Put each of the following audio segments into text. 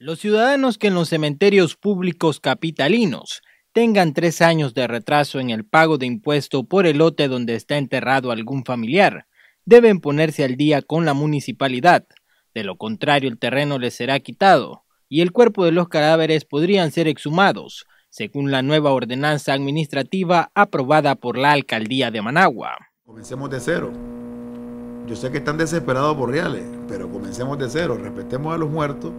Los ciudadanos que en los cementerios públicos capitalinos tengan tres años de retraso en el pago de impuesto por el lote donde está enterrado algún familiar deben ponerse al día con la municipalidad, de lo contrario el terreno les será quitado y el cuerpo de los cadáveres podrían ser exhumados, según la nueva ordenanza administrativa aprobada por la alcaldía de Managua. Comencemos de cero. Yo sé que están desesperados por reales, pero comencemos de cero, respetemos a los muertos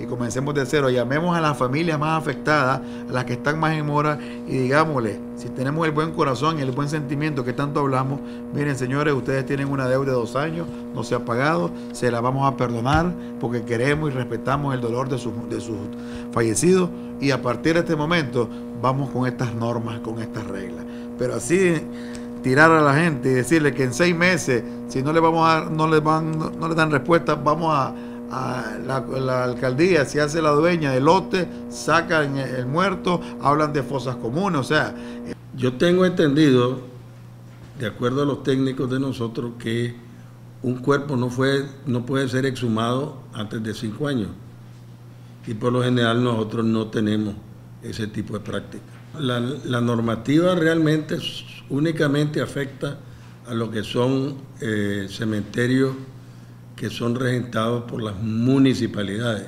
y comencemos de cero. Llamemos a las familias más afectadas, a las que están más en mora y digámosle, si tenemos el buen corazón y el buen sentimiento que tanto hablamos, miren señores, ustedes tienen una deuda de dos años, no se ha pagado, se la vamos a perdonar porque queremos y respetamos el dolor de sus, fallecidos y a partir de este momento vamos con estas normas, con estas reglas. Pero así tirar a la gente y decirle que en seis meses, si no le vamos a, no le van, no le dan respuesta, vamos a la, alcaldía se hace la dueña del lote, sacan el, muerto, hablan de fosas comunes, o sea... Eh, Yo tengo entendido, de acuerdo a los técnicos de nosotros, que un cuerpo no, fue, no puede ser exhumado antes de cinco años. Y por lo general nosotros no tenemos ese tipo de práctica. La, normativa realmente únicamente afecta a lo que son eh, cementerios que son regentados por las municipalidades.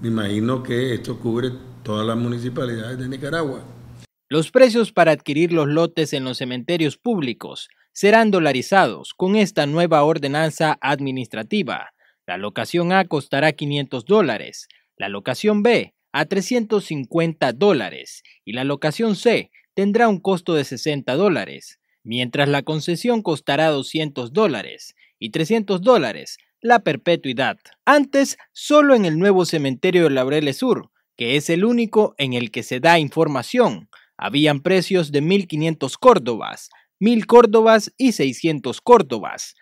Me imagino que esto cubre todas las municipalidades de Nicaragua. Los precios para adquirir los lotes en los cementerios públicos serán dolarizados con esta nueva ordenanza administrativa. La locación A costará 500 dólares, la locación B a 350 dólares y la locación C tendrá un costo de 60 dólares, mientras la concesión costará 200 dólares y 300 dólares la perpetuidad. Antes, solo en el nuevo cementerio de Laureles Sur, que es el único en el que se da información, habían precios de 1.500 córdobas, 1.000 córdobas y 600 córdobas.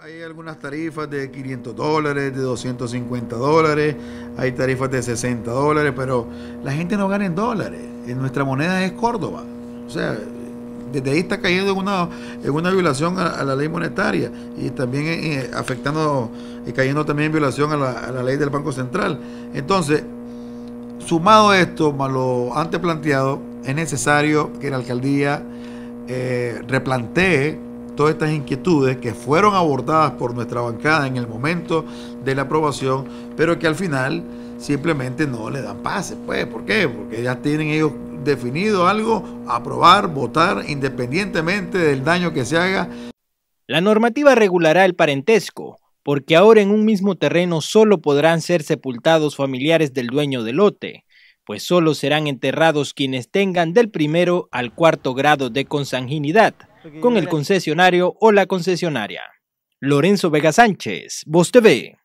Hay algunas tarifas de 500 dólares, de 250 dólares, hay tarifas de 60 dólares, pero la gente no gana en dólares. En nuestra moneda es Córdoba. O sea, desde ahí está cayendo en una, una violación a, la ley monetaria y también eh, eh, afectando y cayendo también en violación a la, ley del Banco Central. Entonces, sumado a esto, a lo antes planteado, es necesario que la alcaldía eh, replantee todas estas inquietudes que fueron abordadas por nuestra bancada en el momento de la aprobación, pero que al final simplemente no le dan pase. Pues, ¿por qué? Porque ya tienen ellos definido algo, aprobar, votar, independientemente del daño que se haga. La normativa regulará el parentesco, porque ahora en un mismo terreno solo podrán ser sepultados familiares del dueño del lote, pues solo serán enterrados quienes tengan del primero al cuarto grado de consanguinidad con el concesionario o la concesionaria. Lorenzo Vega Sánchez, Voz TV.